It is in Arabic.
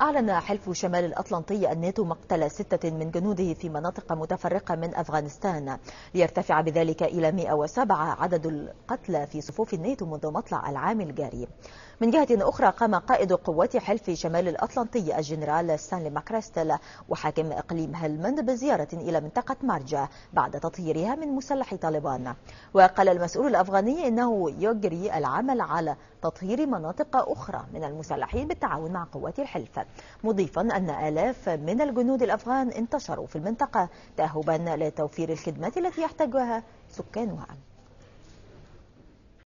أعلن حلف شمال الأطلنطي الناتو مقتل ستة من جنوده في مناطق متفرقة من أفغانستان ليرتفع بذلك إلى 107 عدد القتلى في صفوف الناتو منذ مطلع العام الجاري من جهة أخرى قام قائد قوات حلف شمال الأطلنطي الجنرال ستانلي ماكريستل وحاكم إقليم هلمند بزيارة إلى منطقة مارجا بعد تطهيرها من مسلح طالبان وقال المسؤول الأفغاني إنه يجري العمل على تطهير مناطق أخرى من المسلحين بالتعاون مع قوات الحلف مضيفا أن آلاف من الجنود الأفغان انتشروا في المنطقة تأهبا لتوفير الخدمات التي يحتاجها سكانها